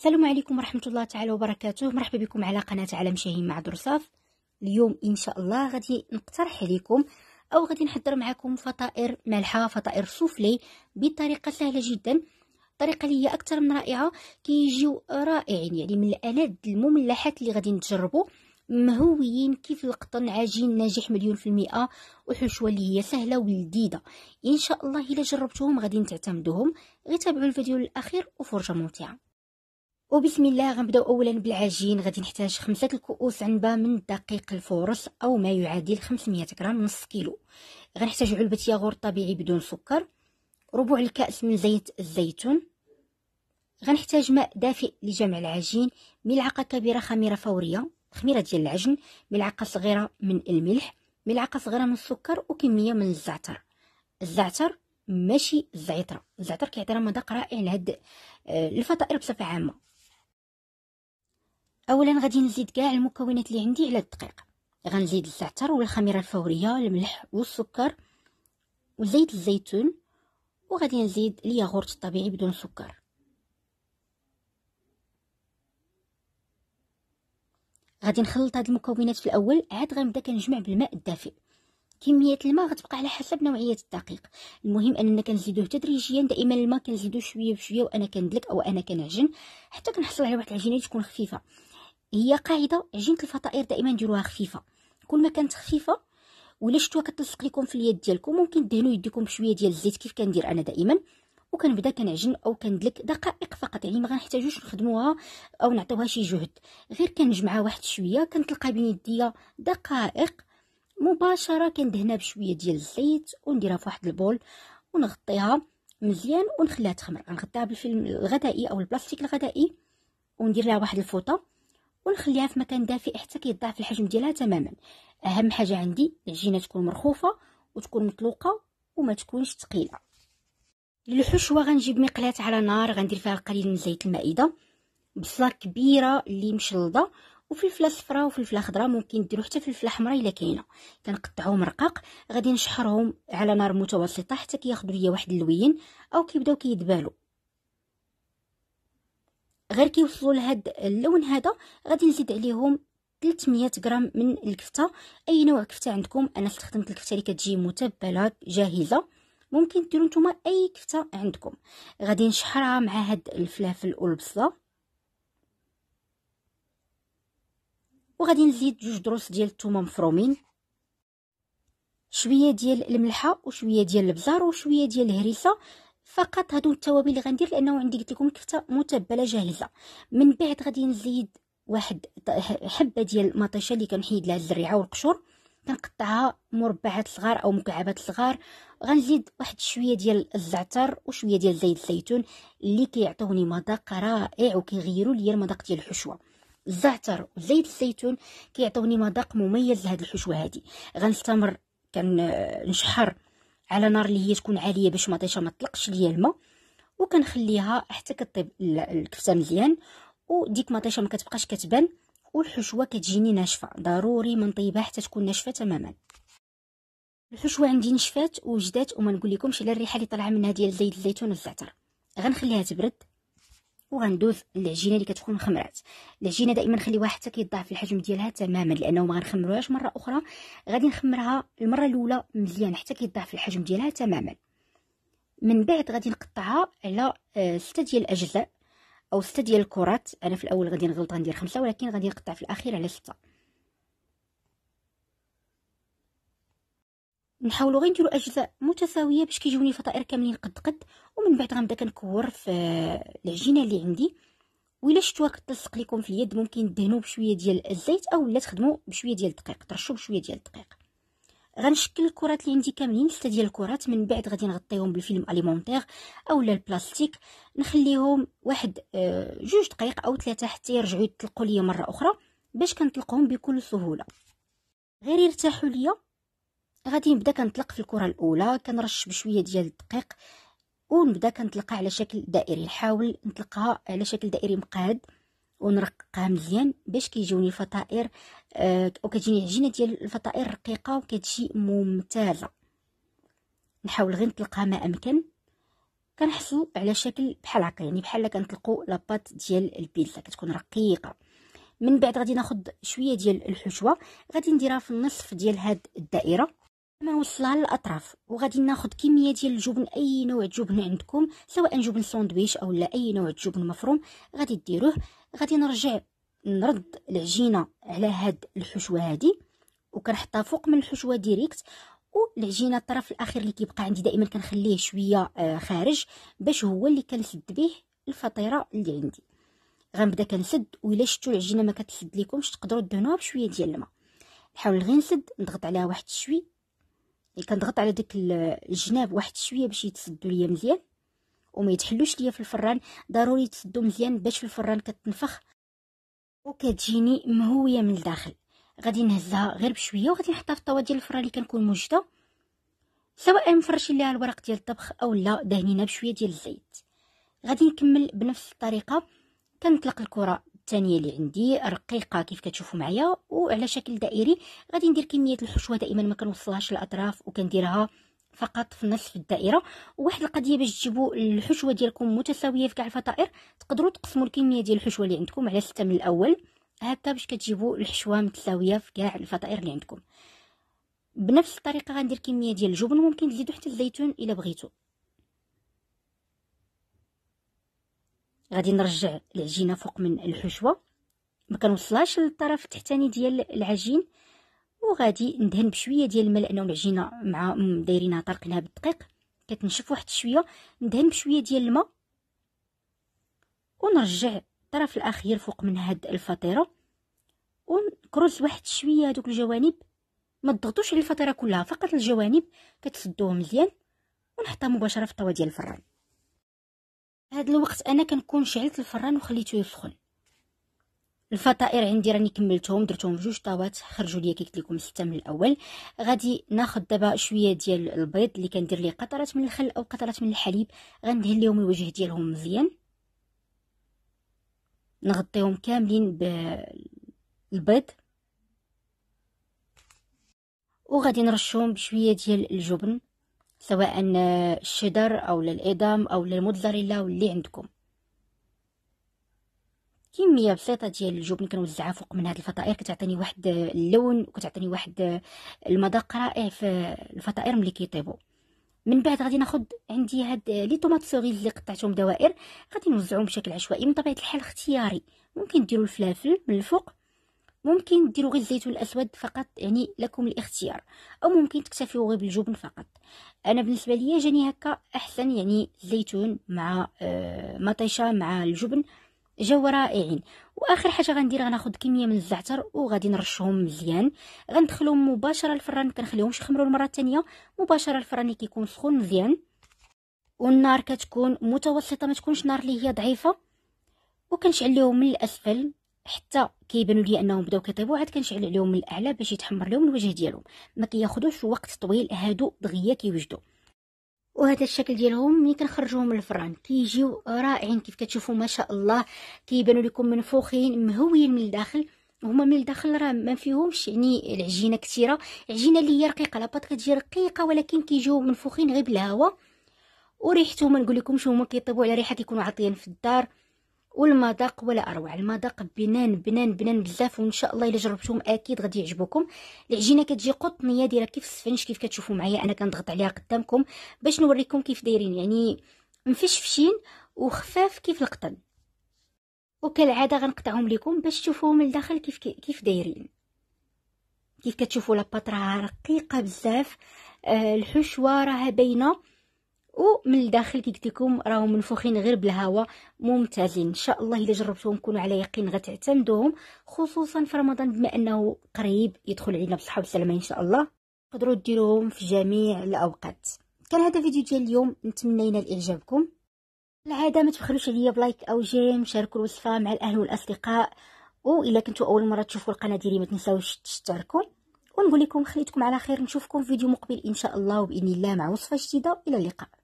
السلام عليكم ورحمة الله تعالى وبركاته مرحبا بكم على قناة عالم شاهين مع درصاف اليوم إن شاء الله غادي نقترح عليكم أو غادي نحضر معكم فطائر مالحة فطائر سوفلي بطريقة سهلة جدا الطريقة اللي هي أكثر من رائعة كيجيو رائعين يعني من الألذ المملحات اللي غادي نتجربوا مهويين كيف القطن عجين ناجح مليون في المئة وحشوة اللي هي سهلة ولذيذة إن شاء الله إلا جربتوهم غادي تعتمدوهم غير تابعوا الفيديو للأخير وفرجة ممتعة وبسم الله غنبداو اولا بالعجين غادي نحتاج خمسة الكؤوس عنبه من دقيق الفورص او ما يعادل 500 غرام نص كيلو غنحتاج علبه ياغور طبيعي بدون سكر ربع الكاس من زيت الزيتون غنحتاج ماء دافئ لجمع العجين ملعقه كبيره خميره فوريه خميره ديال العجن ملعقه صغيره من الملح ملعقه صغيره من السكر وكميه من الزعتر الزعتر ماشي الزعتر الزعتر كيعطي مذاق رائع لهاد آه، الفطائر بصفه عامه اولا غادي نزيد كاع المكونات اللي عندي على الدقيق غنزيد الزعتر والخميره الفوريه الملح والسكر وزيت الزيتون وغادي نزيد الياغورت الطبيعي بدون سكر غادي نخلط هاد المكونات في الاول عاد غنبدا كنجمع بالماء الدافئ كميه الماء غتبقى على حسب نوعيه الدقيق المهم اننا كنزيدوه تدريجيا دائما الماء كنزيدوه شويه بشويه وانا كندلك او انا كنعجن حتى كنحصل على واحد العجينه تكون خفيفه هي قاعده عجينه الفطائر دائما ديروها خفيفه كل ما كانت خفيفه ولا شتوها كتلصق لكم في اليد ديالكم ممكن دهنوا يديكم بشويه ديال الزيت كيف كندير انا دائما وكنبدا كنعجن او كندلك دقائق فقط يعني ما غنحتاجوش نخدموها او نعطيوها شي جهد غير كنجمعها واحد شويه كنطلقها بين يديا دقائق مباشره كندهنها بشويه ديال الزيت ونديرها في واحد البول ونغطيها مزيان ونخليها تخمر غنغطيها بالفيلم الغذائي او البلاستيك الغذائي وندير لها واحد الفوطه ونخليها في مكان دافئ حتى كيضاعف الحجم ديالها تماما اهم حاجه عندي العجينه تكون مرخوفه وتكون مطلوقه وما تكونش ثقيله للحشوه غنجيب مقلاة على نار غندير فيها القليل من زيت المائده بصله كبيره اللي مشلضه وفلفله صفراء وفلفله خضراء ممكن ديروا حتى فلفله حمراء الا كاينه كنقطعهم رقاق غادي نشحرهم على نار متوسطه حتى كياخذوا ليا واحد اللوين او كيبداو كيدبالوا غير كيوصلوا لهاد اللون هذا غادي نزيد عليهم 300 غرام من الكفته اي نوع كفته عندكم انا استخدمت الكفته اللي كتجي متبله جاهزه ممكن ديروا نتوما اي كفته عندكم غادي نشحرها مع هاد الفلافل والبصله وغادي نزيد جوج دروس ديال الثومه مفرومين شويه ديال الملحه وشويه ديال البزار وشويه ديال الهريسه فقط هادو التوابل اللي غندير لانه عندي قلت لكم الكفته متبله جاهزه من بعد غادي نزيد واحد حبه ديال المطيشه اللي كنحيد لها الزريعه والقشور كنقطعها مربعات صغار او مكعبات صغار غنزيد واحد شويه ديال الزعتر وشويه ديال زيت الزيتون اللي كيعطوني مذاق رائع وكيغيروا لي المذاق ديال الحشوه الزعتر وزيت الزيتون كيعطوني مذاق مميز لهاد الحشوه هادي غنستمر كنشحر على نار اللي هي تكون عاليه باش مطيشه ما تطلقش ليا الماء وكنخليها حتى كطيب الكفته مزيان وديك مطيشه ما كتبقاش كتبان والحشوه كتجيني ناشفه ضروري من طيبها حتى تكون ناشفه تماما الحشوه عندي نشفات وجدات وما نقول لكمش على الريحه اللي طالعه منها ديال زيت الزيتون والزعتر غنخليها تبرد وغندوز العجينه اللي كتكون مخمرات العجينه دائما نخليوها حتى كيضاعف الحجم ديالها تماما لانه ما غنخمروهاش مره اخرى غادي نخمرها المره الاولى مزيان حتى كيضاعف الحجم ديالها تماما من بعد غادي نقطعها على آه، ستة ديال الاجزاء او ستة ديال الكرات انا في الاول غادي نغلط غندير خمسة ولكن غادي نقطع في الاخير على ستة نحاولوا غير نديروا اجزاء متساويه باش كيجوني فطائر كاملين قد قد ومن بعد غنبدا كنكور في العجينه اللي عندي ولا شفتوها كتلصق لكم في اليد ممكن دهنوا بشويه ديال الزيت اولا تخدموا بشويه ديال الدقيق ترشوا بشويه ديال الدقيق غنشكل الكرات اللي عندي كاملين سته ديال الكرات من بعد غادي نغطيهم بالفيلم اليمونتير اولا البلاستيك نخليهم واحد آه، جوج دقائق او ثلاثه حتى يرجعوا يتطلقوا ليا مره اخرى باش كنطلقهم بكل سهوله غير يرتاحوا ليا غادي نبدا كنطلق في الكره الاولى كنرش بشويه ديال الدقيق ونبدا كنطلقها على شكل دائري نحاول نطلقها على شكل دائري مقاد ونرققها مزيان باش كيجوني الفطائر آه وكتجيني العجينه ديال الفطائر رقيقه وكتجي ممتازه نحاول غير نطلقها ما امكن كنحصلوا على شكل بحال هكا يعني بحال كنطلقوا لاباط ديال البيتزا كتكون رقيقه من بعد غادي ناخذ شويه ديال الحشوه غادي نديرها في النصف ديال هاد الدائره ما نوصلها للاطراف وغادي ناخذ كميه ديال الجبن اي نوع جبن عندكم سواء جبن ساندويش او لا اي نوع جبن مفروم غادي ديروه غادي نرجع نرد العجينه على هاد الحشوه هادي وكنحطها فوق من الحشوه ديريكت والعجينه الطرف الاخير اللي كيبقى عندي دائما كنخليه شويه آه، خارج باش هو اللي كنسد به الفطيره اللي عندي غنبدا كنسد ويلا شفتوا العجينه ما كتسد لكمش تقدروا دهنوها بشويه ديال الماء نحاول غير نسد نضغط عليها واحد شويه كنضغط على داك الجناب واحد شويه باش يتسدوا ليا مزيان وما يتحلوش ليا في الفران ضروري يتسدوا مزيان باش في الفران كتنفخ وكتجيني مهويه من الداخل غادي نهزها غير بشويه وغادي نحطها في الطاوه ديال الفران اللي كنكون موجده سواء مفرشين ليها الورق ديال الطبخ او لا دهنينها بشويه ديال الزيت غادي نكمل بنفس الطريقه كنطلق الكره الثانيه اللي عندي رقيقه كيف كتشوفوا معايا وعلى شكل دائري غادي ندير كميه الحشوه دائما ما كنوصلهاش للاطراف وكنديرها فقط في نصف الدائره وواحد القضيه باش تجيبوا الحشوه ديالكم متساويه في كاع الفطائر تقدروا تقسموا الكميه ديال الحشوه اللي عندكم على ستة من الاول هكا باش كتجيبوا الحشوه متساويه في كاع الفطائر اللي عندكم بنفس الطريقه غندير كميه ديال الجبن ممكن تزيدوا حتى الزيتون الا بغيتو غادي نرجع العجينه فوق من الحشوه ما كنوصلهاش للطرف التحتاني ديال العجين وغادي ندهن بشويه ديال الماء لانه العجينه مع دايرينها طرقناها بالدقيق كتنشف واحد شويه ندهن بشويه ديال الماء ونرجع الطرف الاخير فوق من هاد الفطيره ونكرز واحد شويه هذوك الجوانب ما تضغطوش على الفطيره كلها فقط الجوانب كتسدوهم مزيان ونحطها مباشره في الطاوه ديال الفران هاد الوقت انا كنكون شعلت الفران وخليته يسخن الفطائر عندي راني كملتهم درتهم في جوج طاوات خرجوا ليا كي لكم سته من الاول غادي ناخذ دابا شويه ديال البيض اللي كندير ليه قطرات من الخل او قطرات من الحليب غندهن ليهم الوجه ديالهم مزيان نغطيهم كاملين بالبيض وغادي نرشهم بشويه ديال الجبن سواء الشدر او للادام او للموتزاريلا واللي عندكم كميه بسيطه ديال الجبن كنوزعها فوق من هاد الفطائر كتعطيني واحد اللون وكتعطيني واحد المذاق رائع في الفطائر ملي كيطيبوا من بعد غادي ناخذ عندي هاد لي طوماط سوغيز اللي قطعتهم دوائر غادي نوزعهم بشكل عشوائي من طبيعه الحال اختياري ممكن ديروا الفلافل من الفوق ممكن ديروا غير الزيتون الاسود فقط يعني لكم الاختيار او ممكن تكتفيوا غير بالجبن فقط انا بالنسبه ليا جاني هكا احسن يعني الزيتون مع آه مطيشه مع الجبن جاو رائعين واخر حاجه غندير غناخذ كميه من الزعتر وغادي نرشهم مزيان غندخلهم مباشره الفران ما كنخليهمش يخمروا المره الثانيه مباشره الفران اللي كيكون سخون مزيان والنار كتكون متوسطه ما تكونش نار اللي هي ضعيفه وكنشعل من الاسفل حتى كيبانوا لي انهم بداو كيطيبوا عاد كنشعل عليهم من الاعلى باش يتحمر لهم الوجه ديالهم ما كياخذوش وقت طويل هادو دغيا كيوجدوا وهذا الشكل ديالهم ملي كنخرجوهم من الفران كيجيو رائعين كيف كتشوفوا ما شاء الله كيبانوا لكم منفوخين مهويين من الداخل هما من الداخل راه ما فيهمش يعني العجينه كثيره عجينه اللي هي رقيقه لاباط كتجي رقيقه ولكن كيجيو منفوخين غير بالهواء وريحتهم نقول لكم شو هما كيطيبوا على ريحه كيكونوا عاطيين في الدار والمذاق ولا اروع المذاق بنان بنان بنان بزاف وان شاء الله الا جربتوهم اكيد غادي يعجبوكم العجينه كتجي قطنيه دايره كيف السفنج كيف كتشوفوا معايا انا كنضغط عليها قدامكم باش نوريكم كيف دايرين يعني مفشفشين وخفاف كيف القطن وكالعاده غنقطعهم لكم باش تشوفوهم من الداخل كيف كيف دايرين كيف كتشوفوا لاباط راه رقيقه بزاف آه، الحشوه راها باينه ومن الداخل كي قلت لكم راهم منفوخين غير بالهواء ممتازين ان شاء الله الا جربتوهم كونوا على يقين غتعتمدوهم خصوصا في رمضان بما انه قريب يدخل علينا بالصحه والسلامه ان شاء الله تقدروا ديروهم في جميع الاوقات كان هذا فيديو ديال اليوم نتمنى ينال اعجابكم العاده ما تبخلوش عليا بلايك او جيم شاركوا الوصفه مع الاهل والاصدقاء والا كنتوا اول مره تشوفوا القناه ديالي ما تنساوش تشتركوا ونقول لكم خليتكم على خير نشوفكم في فيديو مقبل ان شاء الله وباذن الله مع وصفه جديده الى اللقاء